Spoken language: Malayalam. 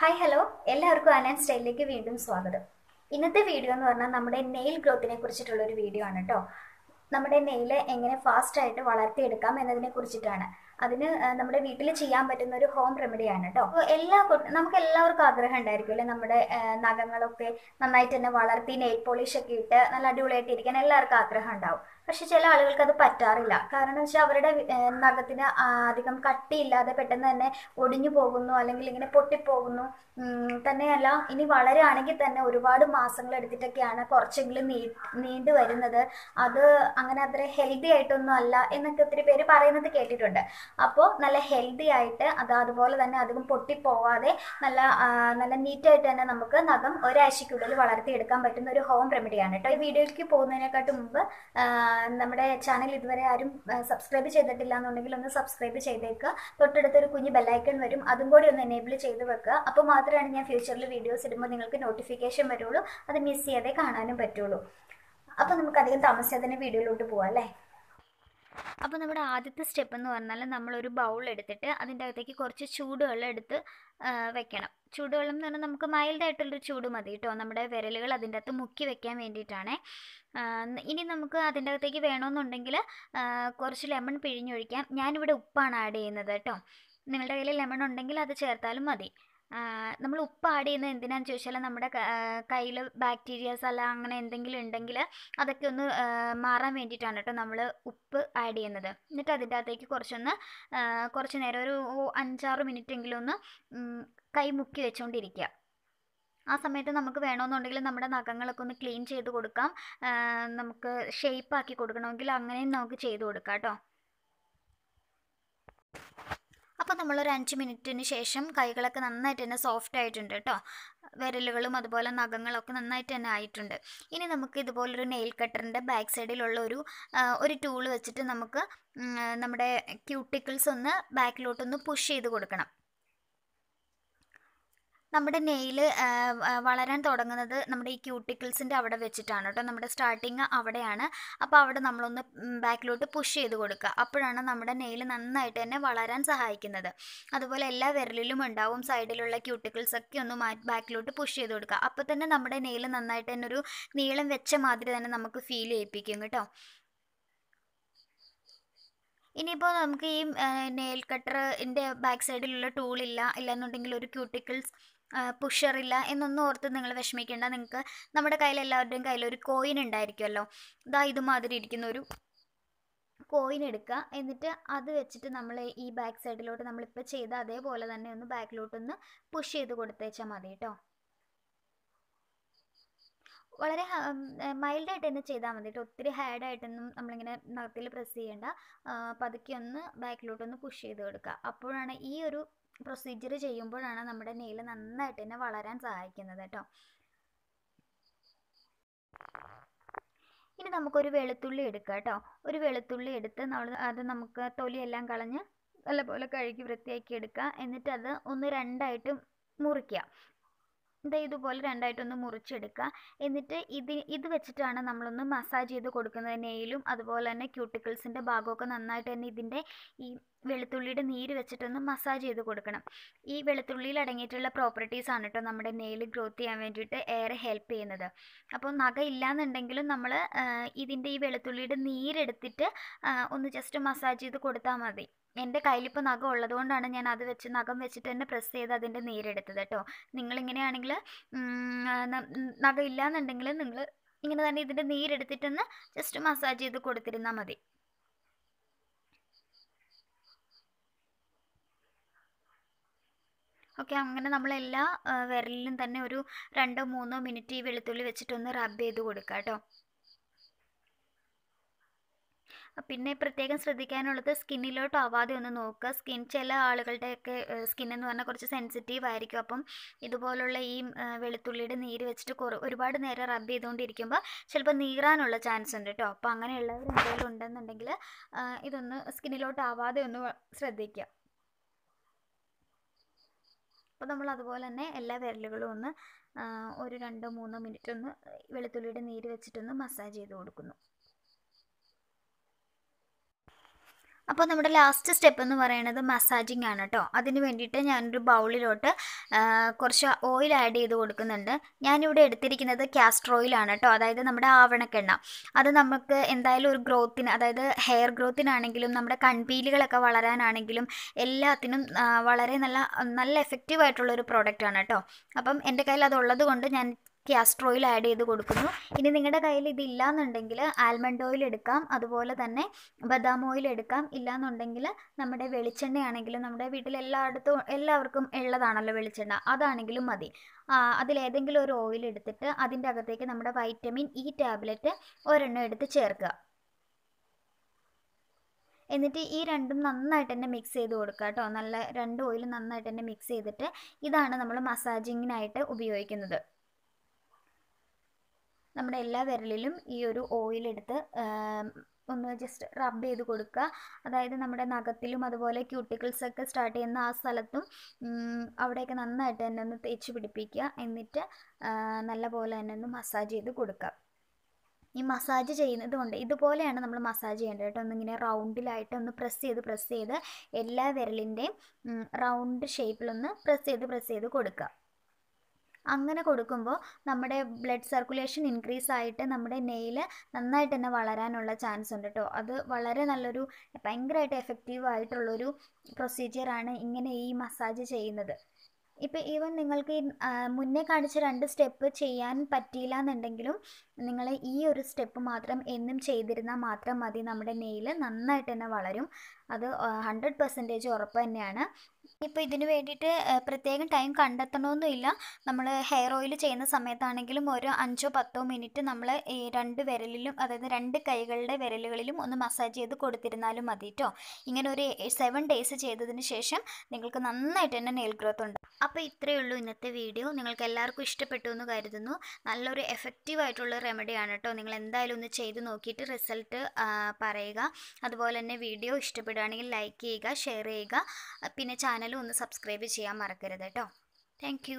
ഹായ് ഹലോ എല്ലാവർക്കും അനാൻ സ്റ്റൈലിലേക്ക് വീണ്ടും സ്വാഗതം ഇന്നത്തെ വീഡിയോ എന്ന് പറഞ്ഞാൽ നമ്മുടെ നെയിൽ ഗ്രോത്തിനെ കുറിച്ചിട്ടുള്ള ഒരു വീഡിയോ ആണ് കേട്ടോ നമ്മുടെ നെയില് എങ്ങനെ ആയിട്ട് വളർത്തിയെടുക്കാം എന്നതിനെ കുറിച്ചിട്ടാണ് അതിന് നമ്മുടെ വീട്ടിൽ ചെയ്യാൻ പറ്റുന്ന ഒരു ഹോം റെമഡിയാണ് കേട്ടോ എല്ലാ നമുക്ക് എല്ലാവർക്കും ആഗ്രഹം ഉണ്ടായിരിക്കും അല്ലെ നമ്മുടെ നഖങ്ങളൊക്കെ നന്നായിട്ട് തന്നെ വളർത്തി നെയിൽ പോളിഷ് ഒക്കെ ഇട്ട് നല്ല അടിപൊളിയായിട്ട് ഇരിക്കാൻ എല്ലാവർക്കും ആഗ്രഹം ഉണ്ടാവും പക്ഷെ ചില ആളുകൾക്ക് അത് പറ്റാറില്ല കാരണം വെച്ചാൽ അവരുടെ നഖത്തിന് അധികം കട്ടിയില്ലാതെ പെട്ടെന്ന് തന്നെ ഒടിഞ്ഞു പോകുന്നു അല്ലെങ്കിൽ ഇങ്ങനെ പൊട്ടിപ്പോകുന്നു തന്നെയല്ല ഇനി വളരുകയാണെങ്കിൽ തന്നെ ഒരുപാട് മാസങ്ങൾ എടുത്തിട്ടൊക്കെയാണ് കുറച്ചെങ്കിലും നീ നീണ്ടു വരുന്നത് അത് അങ്ങനെ അത്ര ഹെൽത്തി ആയിട്ടൊന്നും അല്ല എന്നൊക്കെ ഒത്തിരി പേര് പറയുന്നത് കേട്ടിട്ടുണ്ട് അപ്പോൾ നല്ല ഹെൽത്തി ആയിട്ട് അത് അതുപോലെ തന്നെ അധികം പൊട്ടിപ്പോവാതെ നല്ല നല്ല നീറ്റായിട്ട് തന്നെ നമുക്ക് നഖം ഒരാഴ്ചയ്ക്കുള്ളിൽ വളർത്തിയെടുക്കാൻ പറ്റുന്ന ഒരു ഹോം റെമഡിയാണ് കേട്ടോ ഈ വീഡിയോയ്ക്ക് പോകുന്നതിനെക്കാട്ടും മുമ്പ് നമ്മുടെ ചാനൽ ഇതുവരെ ആരും സബ്സ്ക്രൈബ് ചെയ്തിട്ടില്ല എന്നുണ്ടെങ്കിൽ ഒന്ന് സബ്സ്ക്രൈബ് ചെയ്തേക്കുക തൊട്ടടുത്തൊരു കുഞ്ഞ് ബെല്ലൈക്കൺ വരും അതും കൂടി ഒന്ന് എനേബിൾ ചെയ്ത് വെക്കുക അപ്പോൾ മാത്രമാണ് ഞാൻ ഫ്യൂച്ചറിൽ വീഡിയോസ് ഇടുമ്പോൾ നിങ്ങൾക്ക് നോട്ടിഫിക്കേഷൻ വരുള്ളൂ അത് മിസ് ചെയ്യാതെ കാണാനും പറ്റുള്ളൂ അപ്പോൾ നമുക്ക് അധികം താമസിയാതെ തന്നെ വീഡിയോയിലോട്ട് പോകാം അല്ലേ അപ്പോൾ നമ്മുടെ ആദ്യത്തെ സ്റ്റെപ്പ് എന്ന് പറഞ്ഞാൽ നമ്മളൊരു ബൗൾ എടുത്തിട്ട് അതിൻ്റെ അകത്തേക്ക് കുറച്ച് ചൂടുവെള്ളം എടുത്ത് വെക്കണം ചൂടുവെള്ളം എന്ന് പറഞ്ഞാൽ നമുക്ക് മൈൽഡായിട്ടുള്ളൊരു ചൂട് മതി കേട്ടോ നമ്മുടെ വിരലുകൾ അതിൻ്റെ അകത്ത് മുക്കി വെക്കാൻ വേണ്ടിയിട്ടാണ് ഇനി നമുക്ക് അതിൻ്റെ അകത്തേക്ക് വേണമെന്നുണ്ടെങ്കിൽ കുറച്ച് ലെമൺ പിഴിഞ്ഞൊഴിക്കാം ഞാനിവിടെ ഉപ്പാണ് ആഡ് ചെയ്യുന്നത് കേട്ടോ നിങ്ങളുടെ കയ്യിൽ ലെമൺ ഉണ്ടെങ്കിൽ അത് ചേർത്താലും മതി നമ്മൾ ഉപ്പ് ആഡ് ചെയ്യുന്നത് എന്തിനാന്ന് ചോദിച്ചാൽ നമ്മുടെ കയ്യിൽ ബാക്ടീരിയാസ് അല്ല അങ്ങനെ എന്തെങ്കിലും ഉണ്ടെങ്കിൽ അതൊക്കെ ഒന്ന് മാറാൻ വേണ്ടിയിട്ടാണ് കേട്ടോ നമ്മൾ ഉപ്പ് ആഡ് ചെയ്യുന്നത് എന്നിട്ട് അതിൻ്റെ അകത്തേക്ക് കുറച്ചൊന്ന് കുറച്ച് നേരം ഒരു അഞ്ചാറ് മിനിറ്റ് എങ്കിലും ഒന്ന് കൈ മുക്കി വെച്ചുകൊണ്ടിരിക്കുക ആ സമയത്ത് നമുക്ക് വേണമെന്നുണ്ടെങ്കിൽ നമ്മുടെ നഖങ്ങളൊക്കെ ഒന്ന് ക്ലീൻ ചെയ്ത് കൊടുക്കാം നമുക്ക് ആക്കി കൊടുക്കണമെങ്കിൽ അങ്ങനെയും നമുക്ക് ചെയ്ത് കൊടുക്കാം കേട്ടോ അപ്പോൾ നമ്മളൊരു അഞ്ച് മിനിറ്റിന് ശേഷം കൈകളൊക്കെ നന്നായിട്ട് തന്നെ സോഫ്റ്റ് ആയിട്ടുണ്ട് കേട്ടോ വിരലുകളും അതുപോലെ നഖങ്ങളൊക്കെ നന്നായിട്ട് തന്നെ ആയിട്ടുണ്ട് ഇനി നമുക്ക് ഇതുപോലൊരു നെയിൽ കട്ടറിൻ്റെ ബാക്ക് സൈഡിലുള്ള ഒരു ഒരു ടൂൾ വെച്ചിട്ട് നമുക്ക് നമ്മുടെ ക്യൂട്ടിക്കിൾസ് ഒന്ന് ബാക്കിലോട്ടൊന്ന് പുഷ് ചെയ്ത് കൊടുക്കണം നമ്മുടെ നെയിൽ വളരാൻ തുടങ്ങുന്നത് നമ്മുടെ ഈ ക്യൂട്ടിക്കിൾസിൻ്റെ അവിടെ വെച്ചിട്ടാണ് കേട്ടോ നമ്മുടെ സ്റ്റാർട്ടിങ് അവിടെയാണ് അപ്പോൾ അവിടെ നമ്മളൊന്ന് ബാക്കിലോട്ട് പുഷ് ചെയ്ത് കൊടുക്കുക അപ്പോഴാണ് നമ്മുടെ നെയിൽ നന്നായിട്ട് തന്നെ വളരാൻ സഹായിക്കുന്നത് അതുപോലെ എല്ലാ വിരലിലും ഉണ്ടാവും സൈഡിലുള്ള ക്യൂട്ടിക്കിൾസ് ഒക്കെ ഒന്ന് ബാക്കിലോട്ട് പുഷ് ചെയ്ത് കൊടുക്കുക അപ്പോൾ തന്നെ നമ്മുടെ നെയിൽ നന്നായിട്ട് തന്നെ ഒരു നീളം വെച്ച മാതിരി തന്നെ നമുക്ക് ഫീൽ ചെയ്യിപ്പിക്കും കേട്ടോ ഇനിയിപ്പോൾ നമുക്ക് ഈ നെയിൽ കട്ടറിൻ്റെ ബാക്ക് സൈഡിലുള്ള ടൂൾ ഇല്ല ഇല്ലെന്നുണ്ടെങ്കിൽ ഒരു ക്യൂട്ടിക്കിൾസ് പുഷറില്ല എന്നൊന്നും ഓർത്ത് നിങ്ങൾ വിഷമിക്കേണ്ട നിങ്ങൾക്ക് നമ്മുടെ കയ്യിൽ എല്ലാവരുടെയും കയ്യിൽ ഒരു കോയിൻ ഉണ്ടായിരിക്കുമല്ലോ ഇതാ ഇതുമാതിരി ഇരിക്കുന്ന ഒരു കോയിൻ എടുക്കുക എന്നിട്ട് അത് വെച്ചിട്ട് നമ്മൾ ഈ ബാക്ക് സൈഡിലോട്ട് നമ്മളിപ്പോൾ ചെയ്ത അതേപോലെ തന്നെ ഒന്ന് ബാക്കിലോട്ടൊന്ന് പുഷ് ചെയ്ത് കൊടുത്തേച്ചാൽ മതി കേട്ടോ വളരെ മൈൽഡായിട്ട് തന്നെ ചെയ്താൽ മതി കേട്ടോ ഒത്തിരി നമ്മൾ നമ്മളിങ്ങനെ നഖത്തിൽ പ്രസ് ചെയ്യേണ്ട പതുക്കെ ഒന്ന് ഒന്ന് പുഷ് ചെയ്ത് കൊടുക്കുക അപ്പോഴാണ് ഈ ഒരു പ്രൊസീജിയർ ചെയ്യുമ്പോഴാണ് നമ്മുടെ നെയിൽ നന്നായിട്ട് തന്നെ വളരാൻ സഹായിക്കുന്നത് കേട്ടോ ഇനി നമുക്കൊരു വെളുത്തുള്ളി എടുക്കാം കേട്ടോ ഒരു വെളുത്തുള്ളി എടുത്ത് നമ്മൾ അത് നമുക്ക് തൊലിയെല്ലാം കളഞ്ഞ് നല്ലപോലെ കഴുകി വൃത്തിയാക്കി എടുക്കുക എന്നിട്ട് അത് ഒന്ന് രണ്ടായിട്ട് മുറിക്കുക ദേ ഇതുപോലെ രണ്ടായിട്ടൊന്ന് മുറിച്ചെടുക്കുക എന്നിട്ട് ഇത് ഇത് വെച്ചിട്ടാണ് നമ്മളൊന്ന് മസാജ് ചെയ്ത് കൊടുക്കുന്നത് നെയിലും അതുപോലെ തന്നെ ക്യൂട്ടിക്കിൾസിൻ്റെ ഭാഗമൊക്കെ നന്നായിട്ട് തന്നെ ഇതിൻ്റെ ഈ വെളുത്തുള്ളിയുടെ നീര് വെച്ചിട്ടൊന്ന് മസാജ് ചെയ്ത് കൊടുക്കണം ഈ വെളുത്തുള്ളിയിൽ അടങ്ങിയിട്ടുള്ള പ്രോപ്പർട്ടീസ് ആണ് കേട്ടോ നമ്മുടെ നെയിൽ ഗ്രോത്ത് ചെയ്യാൻ വേണ്ടിയിട്ട് ഏറെ ഹെൽപ്പ് ചെയ്യുന്നത് അപ്പോൾ നഖ ഇല്ലാന്നുണ്ടെങ്കിലും നമ്മൾ ഇതിൻ്റെ ഈ വെളുത്തുള്ളിയുടെ നീരെടുത്തിട്ട് ഒന്ന് ജസ്റ്റ് മസാജ് ചെയ്ത് കൊടുത്താൽ മതി എൻ്റെ കയ്യിലിപ്പോൾ നഖം ഉള്ളതുകൊണ്ടാണ് ഞാൻ അത് വെച്ച് നഖം വെച്ചിട്ട് തന്നെ പ്രസ് ചെയ്ത് അതിൻ്റെ നീരെടുത്തത് കേട്ടോ നിങ്ങളിങ്ങനെയാണെങ്കിൽ നഖം ഇല്ലാന്നുണ്ടെങ്കിൽ നിങ്ങൾ ഇങ്ങനെ തന്നെ ഇതിൻ്റെ നീരെടുത്തിട്ടൊന്ന് ജസ്റ്റ് മസാജ് ചെയ്ത് കൊടുത്തിരുന്നാൽ മതി ഓക്കെ അങ്ങനെ നമ്മൾ എല്ലാ വിരലിലും തന്നെ ഒരു രണ്ടോ മൂന്നോ മിനിറ്റ് ഈ വെളുത്തുള്ളി വെച്ചിട്ടൊന്ന് റബ്ബ് ചെയ്ത് കൊടുക്കുക കേട്ടോ പിന്നെ പ്രത്യേകം ശ്രദ്ധിക്കാനുള്ളത് സ്കിന്നിലോട്ട് ആവാതെ ഒന്ന് നോക്കുക സ്കിൻ ചില ആളുകളുടെയൊക്കെ സ്കിൻ എന്ന് പറഞ്ഞാൽ കുറച്ച് സെൻസിറ്റീവ് ആയിരിക്കും അപ്പം ഇതുപോലുള്ള ഈ വെളുത്തുള്ളിയുടെ നീര് വെച്ചിട്ട് കുറേ ഒരുപാട് നേരം റബ്ബ് ചെയ്തുകൊണ്ടിരിക്കുമ്പോൾ ചിലപ്പോൾ നീറാനുള്ള ചാൻസ് ഉണ്ട് കേട്ടോ അപ്പോൾ അങ്ങനെയുള്ളവർ എന്തെങ്കിലും ഉണ്ടെന്നുണ്ടെങ്കിൽ ഇതൊന്ന് സ്കിന്നിലോട്ട് ആവാതെ ഒന്ന് ശ്രദ്ധിക്കുക അപ്പോൾ നമ്മൾ അതുപോലെ തന്നെ എല്ലാ വിരലുകളും ഒന്ന് ഒരു രണ്ടോ മൂന്നോ മിനിറ്റ് ഒന്ന് വെളുത്തുള്ളിയുടെ നീര് വെച്ചിട്ടൊന്ന് മസാജ് ചെയ്ത് കൊടുക്കുന്നു അപ്പോൾ നമ്മുടെ ലാസ്റ്റ് സ്റ്റെപ്പ് എന്ന് പറയുന്നത് മസാജിങ് ആണ് കേട്ടോ അതിന് വേണ്ടിയിട്ട് ഞാനൊരു ബൗളിലോട്ട് കുറച്ച് ഓയിൽ ആഡ് ചെയ്ത് കൊടുക്കുന്നുണ്ട് ഞാനിവിടെ എടുത്തിരിക്കുന്നത് കാസ്റ്റർ ആണ് കേട്ടോ അതായത് നമ്മുടെ ആവണക്കെണ്ണ അത് നമുക്ക് എന്തായാലും ഒരു ഗ്രോത്തിന് അതായത് ഹെയർ ഗ്രോത്തിനാണെങ്കിലും നമ്മുടെ കൺപീലുകളൊക്കെ വളരാനാണെങ്കിലും എല്ലാത്തിനും വളരെ നല്ല നല്ല എഫക്റ്റീവ് ആയിട്ടുള്ള ഒരു പ്രോഡക്റ്റാണ് കേട്ടോ അപ്പം എൻ്റെ കയ്യിൽ അതുള്ളത് കൊണ്ട് ഞാൻ ക്യാസ്റ്റർ ഓയിൽ ആഡ് ചെയ്ത് കൊടുക്കുന്നു ഇനി നിങ്ങളുടെ കയ്യിൽ ഇതില്ല എന്നുണ്ടെങ്കിൽ ആൽമണ്ട് ഓയിൽ എടുക്കാം അതുപോലെ തന്നെ ബദാം ഓയിൽ എടുക്കാം ഇല്ല എന്നുണ്ടെങ്കിൽ നമ്മുടെ വെളിച്ചെണ്ണയാണെങ്കിലും നമ്മുടെ വീട്ടിൽ എല്ലായിടത്തും എല്ലാവർക്കും ഉള്ളതാണല്ലോ വെളിച്ചെണ്ണ അതാണെങ്കിലും മതി അതിലേതെങ്കിലും ഒരു ഓയിൽ എടുത്തിട്ട് അതിൻ്റെ അകത്തേക്ക് നമ്മുടെ വൈറ്റമിൻ ഇ ടാബ്ലറ്റ് ഒരെണ്ണം എടുത്ത് ചേർക്കുക എന്നിട്ട് ഈ രണ്ടും നന്നായിട്ട് തന്നെ മിക്സ് ചെയ്ത് കൊടുക്കുക കേട്ടോ നല്ല രണ്ട് ഓയിലും നന്നായിട്ട് തന്നെ മിക്സ് ചെയ്തിട്ട് ഇതാണ് നമ്മൾ മസാജിങ്ങിനായിട്ട് ഉപയോഗിക്കുന്നത് നമ്മുടെ എല്ലാ വിരലിലും ഈ ഒരു ഓയിൽ എടുത്ത് ഒന്ന് ജസ്റ്റ് റബ്ബ് ചെയ്ത് കൊടുക്കുക അതായത് നമ്മുടെ നഖത്തിലും അതുപോലെ ക്യൂട്ടിക്കിൾസ് ഒക്കെ സ്റ്റാർട്ട് ചെയ്യുന്ന ആ സ്ഥലത്തും അവിടെയൊക്കെ നന്നായിട്ട് തന്നെ ഒന്ന് തേച്ച് പിടിപ്പിക്കുക എന്നിട്ട് നല്ല പോലെ തന്നെ ഒന്ന് മസാജ് ചെയ്ത് കൊടുക്കുക ഈ മസാജ് ചെയ്യുന്നത് കൊണ്ട് ഇതുപോലെയാണ് നമ്മൾ മസാജ് ചെയ്യേണ്ടത് കേട്ടോ ഒന്നിങ്ങനെ റൗണ്ടിലായിട്ട് ഒന്ന് പ്രസ് ചെയ്ത് പ്രസ് ചെയ്ത് എല്ലാ വിരലിൻ്റെയും റൗണ്ട് ഷേപ്പിലൊന്ന് പ്രസ് ചെയ്ത് പ്രസ് ചെയ്ത് കൊടുക്കുക അങ്ങനെ കൊടുക്കുമ്പോൾ നമ്മുടെ ബ്ലഡ് സർക്കുലേഷൻ ഇൻക്രീസ് ആയിട്ട് നമ്മുടെ നെയിൽ നന്നായിട്ട് തന്നെ വളരാനുള്ള ചാൻസ് ഉണ്ട് കേട്ടോ അത് വളരെ നല്ലൊരു ഭയങ്കരമായിട്ട് എഫക്റ്റീവ് ആയിട്ടുള്ളൊരു പ്രൊസീജിയറാണ് ഇങ്ങനെ ഈ മസാജ് ചെയ്യുന്നത് ഇപ്പം ഈവൻ നിങ്ങൾക്ക് മുന്നേ കാണിച്ച രണ്ട് സ്റ്റെപ്പ് ചെയ്യാൻ പറ്റിയില്ല എന്നുണ്ടെങ്കിലും നിങ്ങൾ ഈ ഒരു സ്റ്റെപ്പ് മാത്രം എന്നും ചെയ്തിരുന്നാൽ മാത്രം മതി നമ്മുടെ നെയിൽ നന്നായിട്ട് തന്നെ വളരും അത് ഹൺഡ്രഡ് പെർസെൻറ്റേജ് ഉറപ്പ് തന്നെയാണ് ഇപ്പോൾ ഇതിന് വേണ്ടിയിട്ട് പ്രത്യേകം ടൈം കണ്ടെത്തണമെന്നില്ല നമ്മൾ ഹെയർ ഓയിൽ ചെയ്യുന്ന സമയത്താണെങ്കിലും ഓരോ അഞ്ചോ പത്തോ മിനിറ്റ് നമ്മൾ ഈ രണ്ട് വിരലിലും അതായത് രണ്ട് കൈകളുടെ വിരലുകളിലും ഒന്ന് മസാജ് ചെയ്ത് കൊടുത്തിരുന്നാലും മതി കേട്ടോ ഇങ്ങനെ ഒരു സെവൻ ഡേയ്സ് ചെയ്തതിന് ശേഷം നിങ്ങൾക്ക് നന്നായിട്ട് തന്നെ നെയിൽ ഗ്രോത്ത് ഉണ്ട് അപ്പോൾ ഇത്രയേ ഉള്ളൂ ഇന്നത്തെ വീഡിയോ നിങ്ങൾക്ക് എല്ലാവർക്കും ഇഷ്ടപ്പെട്ടു എന്ന് കരുതുന്നു നല്ലൊരു എഫക്റ്റീവ് ആയിട്ടുള്ള റെമഡിയാണ് കേട്ടോ നിങ്ങൾ എന്തായാലും ഒന്ന് ചെയ്ത് നോക്കിയിട്ട് റിസൾട്ട് പറയുക അതുപോലെ തന്നെ വീഡിയോ ഇഷ്ടപ്പെടുകയാണെങ്കിൽ ലൈക്ക് ചെയ്യുക ഷെയർ ചെയ്യുക പിന്നെ ചാനൽ ചാനലും ഒന്ന് സബ്സ്ക്രൈബ് ചെയ്യാൻ മറക്കരുത് കേട്ടോ താങ്ക്